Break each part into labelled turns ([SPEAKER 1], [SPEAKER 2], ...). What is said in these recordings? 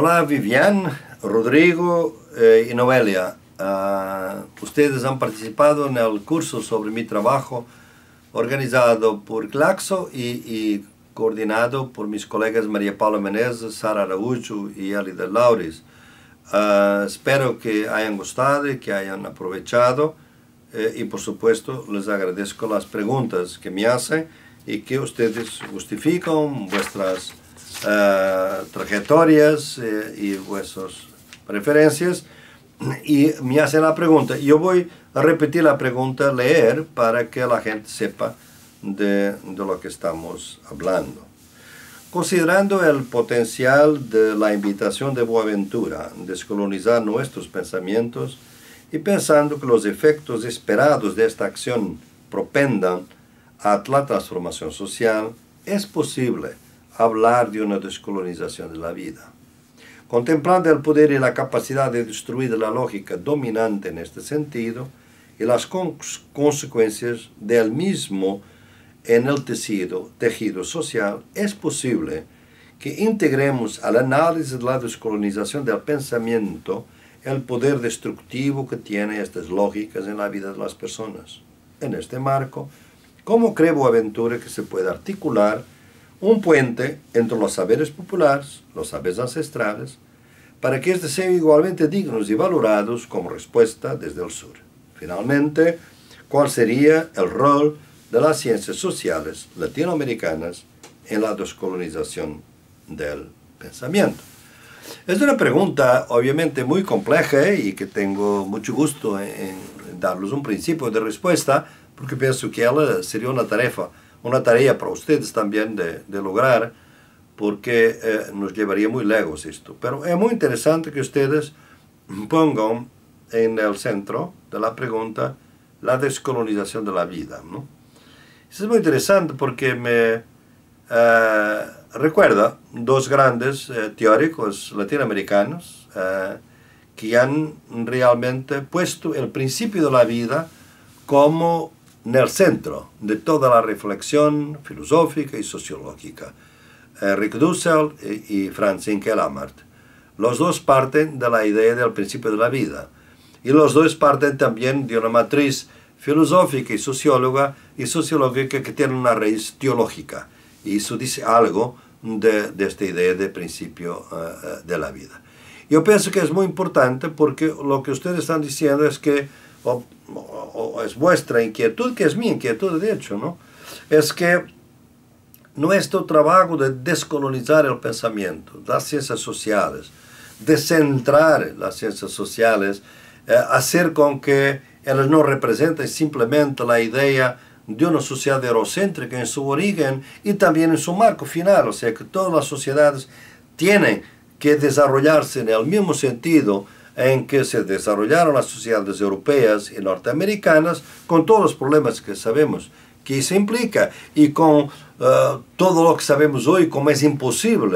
[SPEAKER 1] Hola Vivian, Rodrigo y eh, e Noelia. Ah, ustedes han participado en el curso sobre mi trabajo organizado por Claxo y, coordinado por mis colegas María Paula Menezes, Sara Araújo y Alida Lauris. Ah, espero que hayan gustado y que hayan aprovechado eh, y por supuesto les agradezco las preguntas que me hacen y que ustedes justifican vuestras uh, trayectorias eh, y vuestras preferencias. Y me hacen la pregunta. Yo voy a repetir la pregunta, leer, para que la gente sepa de, lo que estamos hablando. Considerando el potencial de la invitación de Boaventura, descolonizar nuestros pensamientos y pensando que los efectos esperados de esta acción propendan a la transformación social, es posible hablar de una descolonización de la vida. Contemplando el poder y la capacidad de destruir la lógica dominante en este sentido y las consecuencias del mismo en el tejido, social, es posible que integremos al análisis de la descolonización del pensamiento el poder destructivo que tienen estas lógicas en la vida de las personas. En este marco, ¿cómo creo aventura que se puede articular un puente entre los saberes populares, los saberes ancestrales, para que estos sean igualmente dignos y valorados como respuesta desde el sur. Finalmente, ¿cuál sería el rol de las ciencias sociales latinoamericanas en la descolonización del pensamiento? Es una pregunta obviamente muy compleja y que tengo mucho gusto en darles un principio de respuesta porque pienso que ella sería una tarea una tarea para ustedes también de, de lograr, porque eh, nos llevaría muy lejos esto. Pero es muy interesante que ustedes pongan en el centro de la pregunta la descolonización de la vida. ¿no? es muy interesante porque me eh, recuerda dos grandes eh, teóricos latinoamericanos que han realmente puesto el principio de la vida como en el centro de toda la reflexión filosófica y sociológica. Eh, Rick Dussel e, y Franz Amart. Los dos parten de la idea del principio de la vida y los dos parten también de una matriz filosófica y socióloga y sociológica que tiene una raíz teológica y eso dice algo de, esta idea del principio eh, eh, de la vida. Yo pienso que es muy importante porque lo que ustedes están diciendo es que o, es vuestra inquietud, que es mi inquietud de hecho, ¿no? Es que nuestro trabajo de descolonizar el pensamiento, las ciencias sociales, de centrar las ciencias sociales, eh, hacer con que ellas no representen simplemente la idea de una sociedad eurocéntrica en su origen y también en su marco final, o sea que todas las sociedades tienen que desarrollarse en el mismo sentido, em que se desenvolveram as sociedades europeias e norte-americanas, com todos os problemas que sabemos que isso implica e com uh, eh, todo o que sabemos hoje como é impossível uh,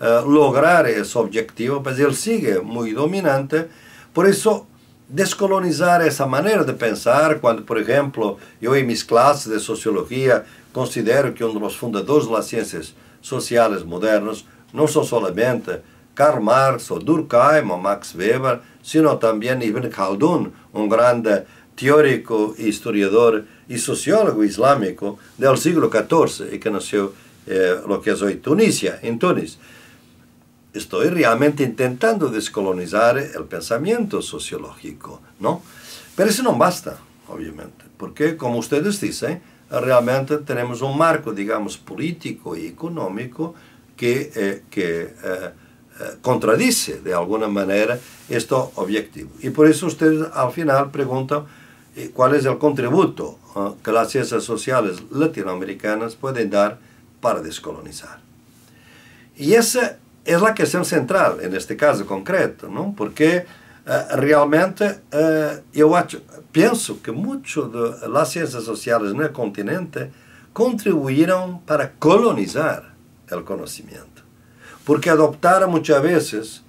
[SPEAKER 1] eh, lograr esse objetivo, mas ele sigue muito dominante. Por isso, descolonizar essa maneira de pensar, quando, por exemplo, eu em minhas classes de sociologia considero que um dos fundadores das ciências sociais modernas não são solamente Karl Marx o Durkheim o Max Weber, sino también Ibn Khaldun, un gran teórico, historiador y sociólogo islámico del siglo XIV y que nació eh, lo que es hoy Tunisia, en Túnez. Estoy realmente intentando descolonizar el pensamiento sociológico, ¿no? Pero eso no basta, obviamente, porque como ustedes dicen, realmente tenemos un marco, digamos, político y económico que, eh, que eh, contradice de alguna manera este objetivo. Y por eso ustedes al final preguntan eh, cuál es el contributo eh, que las ciencias sociales latinoamericanas pueden dar para descolonizar. Y esa es la cuestión central en este caso concreto, ¿no? porque eh, realmente yo pienso que muchas de las ciencias sociales en el continente contribuyeron para colonizar el conocimiento porque adoptaron muchas veces,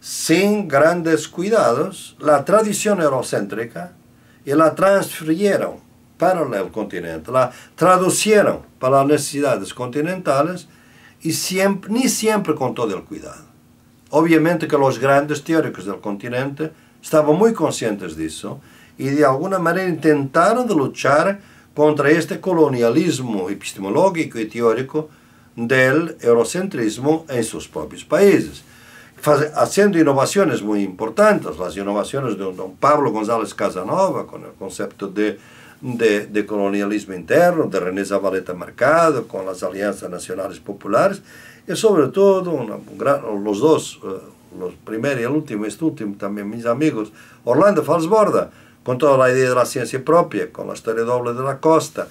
[SPEAKER 1] sin grandes cuidados, la tradición eurocéntrica y la transfirieron para el continente, la traducieron para las necesidades continentales y siempre, ni siempre con todo el cuidado. Obviamente que los grandes teóricos del continente estaban muy conscientes de eso y de alguna manera intentaron luchar contra este colonialismo epistemológico y teórico del eurocentrismo en sus propios países, haciendo innovaciones muy importantes, las innovaciones de don Pablo González Casanova con el concepto de, colonialismo interno, de René Zavaleta Mercado, con las alianzas nacionales populares y sobre todo los dos, eh, los primeros y el último, este último también mis amigos, Orlando Falsborda, con toda la idea de la ciencia propia, con la historia doble de la costa,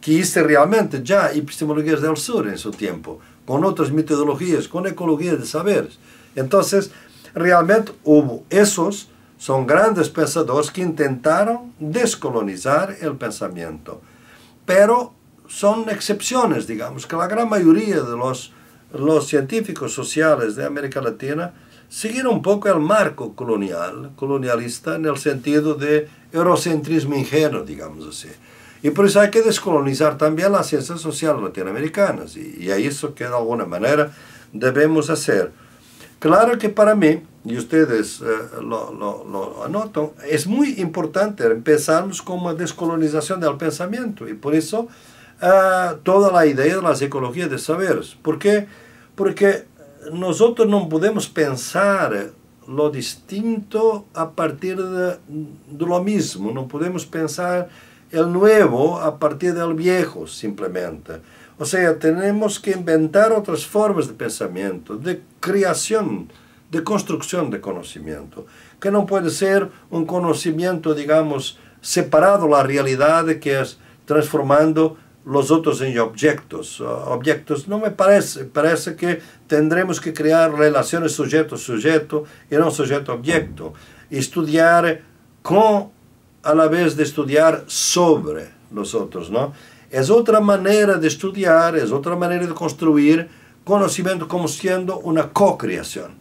[SPEAKER 1] que hice realmente ya epistemologías del sur en su tiempo, con otras metodologías, con ecologías de saberes. Entonces, realmente hubo esos, son grandes pensadores que intentaron descolonizar el pensamiento, pero son excepciones, digamos, que la gran mayoría de los científicos sociales de América Latina seguir un poco el marco colonial, colonialista, en el sentido de eurocentrismo ingenuo, digamos así. Y por eso hay que descolonizar también las ciencias sociales latinoamericanas, y, y a eso que de alguna manera debemos hacer. Claro que para mí, y ustedes eh, lo, lo, anotan, es muy importante empezarnos con una descolonización del pensamiento, y por eso eh, toda la idea de las ecologías de saberes. ¿Por qué? Porque nosotros no podemos pensar lo distinto a partir de, lo mismo, no podemos pensar el nuevo a partir del viejo simplemente. O sea, tenemos que inventar otras formas de pensamiento, de creación, de construcción de conocimiento, que no puede ser un conocimiento, digamos, separado de la realidad, que es transformando los otros en objetos. Ah, objetos no me parece, parece que tendremos que crear relaciones sujeto-sujeto y no sujeto-objeto. Estudiar con, a la vez de estudiar sobre los otros, ¿no? Es otra manera de estudiar, es otra manera de construir conocimiento como siendo una co-creación.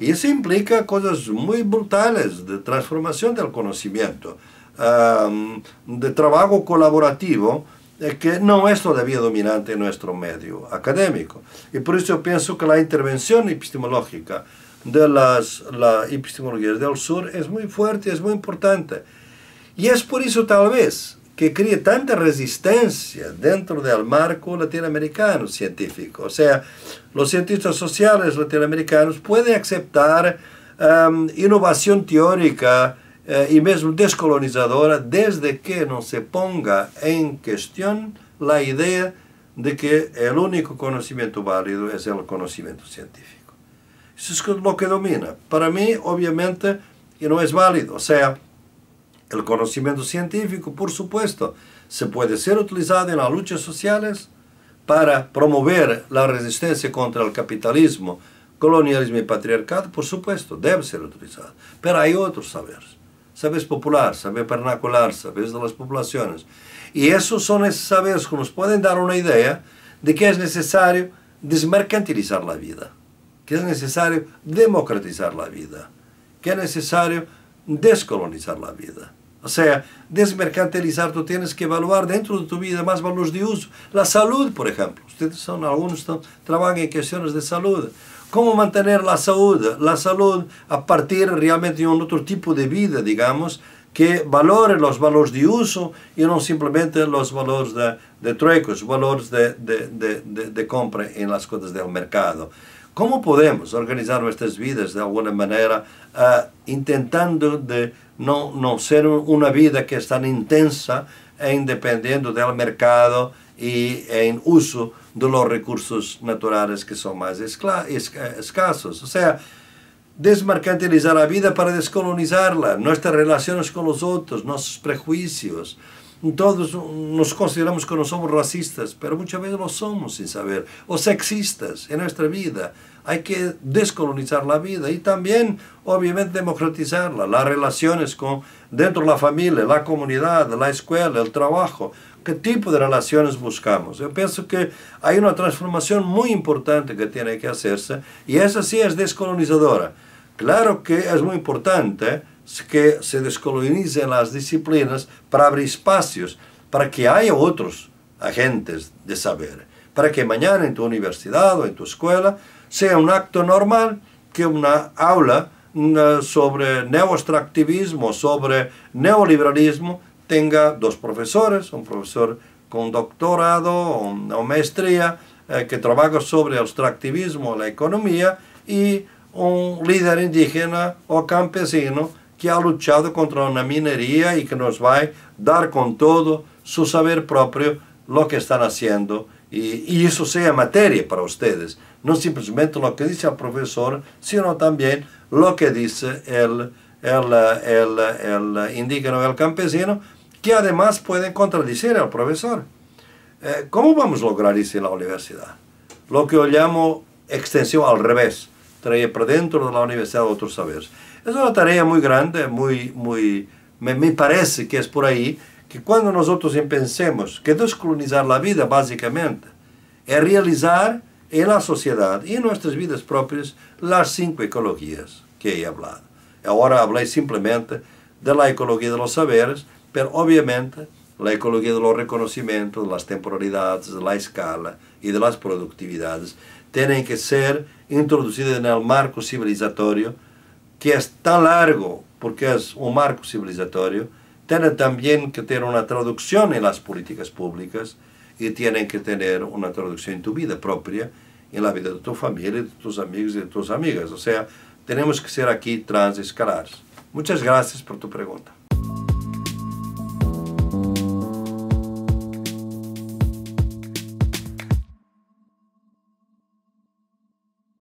[SPEAKER 1] Y eso implica cosas muy brutales de transformación del conocimiento, ah, de trabajo colaborativo, que no es todavía dominante en nuestro medio académico. Y por eso yo pienso que la intervención epistemológica de las la epistemologías del sur es muy fuerte, es muy importante. Y es por eso tal vez que cría tanta resistencia dentro del marco latinoamericano científico. O sea, los científicos sociales latinoamericanos pueden aceptar em, innovación teórica eh, y mesmo descolonizadora desde que no se ponga en cuestión la idea de que el único conocimiento válido es el conocimiento científico. Eso es lo que domina. Para mí, obviamente, no es válido. O sea, el conocimiento científico, por supuesto, se puede ser utilizado en las luchas sociales para promover la resistencia contra el capitalismo, colonialismo y patriarcado, por supuesto, debe ser utilizado. Pero hay otros saberes. Sabes popular, saber vernacular, sabes de las poblaciones. Y esos son esos saberes que nos pueden dar una idea de que es necesario desmercantilizar la vida, que es necesario democratizar la vida, que es necesario descolonizar la vida. O sea, desmercantilizar, tú tienes que evaluar dentro de tu vida más valores de uso. La salud, por ejemplo. Ustedes son algunos, trabajan en cuestiones de salud. ¿Cómo mantener la salud? La salud a partir realmente de un otro tipo de vida, digamos, que valore los valores de uso y no simplemente los valores de, de truecos, valores de, de, de, compra en las cosas del mercado. ¿Cómo podemos organizar nuestras vidas de alguna manera ah, intentando de no, no ser una vida que es tan intensa e en del mercado y en uso de los recursos naturales que son más escasos. O sea, desmercantilizar la vida para descolonizarla, nuestras relaciones con los otros, nuestros prejuicios, todos nos consideramos que no somos racistas, pero muchas veces lo somos sin saber. O sexistas en nuestra vida. Hay que descolonizar la vida y también, obviamente, democratizarla. Las relaciones con, dentro de la familia, la comunidad, la escuela, el trabajo. ¿Qué tipo de relaciones buscamos? Yo pienso que hay una transformación muy importante que tiene que hacerse y esa sí es descolonizadora. Claro que es muy importante que se descolonicen las disciplinas para abrir espacios, para que haya otros agentes de saber, para que mañana en tu universidad o en tu escuela sea un acto normal que una aula mm, sobre neoextractivismo, sobre neoliberalismo, tenga dos profesores, un profesor con doctorado o maestría eh, que trabaja sobre el extractivismo, la economía, y un líder indígena o campesino que ha luchado contra una minería y que nos va a dar con todo su saber propio lo que están haciendo y, eso sea materia para ustedes, no simplemente lo que dice el profesor, sino también lo que dice el, el, indígena o el campesino, que además pueden contradecir al profesor. Eh, ¿Cómo vamos a lograr eso en la universidad? Lo que yo llamo extensión al revés, traer para dentro de la universidad otros saberes. É uma tarefa muito grande, muito, muito, me, me parece que é por aí que quando nós pensemos que descolonizar a vida, basicamente, é realizar em la sociedade e em nossas vidas próprias as cinco ecologias que he hablado. Agora falei simplesmente da ecologia dos saberes, mas obviamente a ecologia do reconhecimento, das temporalidades, da escala e das produtividades têm que ser introduzidas no marco civilizatório que es tan largo, porque es un marco civilizatorio, tiene también que tener una traducción en las políticas públicas y tienen que tener una traducción en tu vida propia, en la vida de tu familia, de tus amigos y de tus amigas. O sea, tenemos que ser aquí transescalares. Muchas gracias por tu pregunta.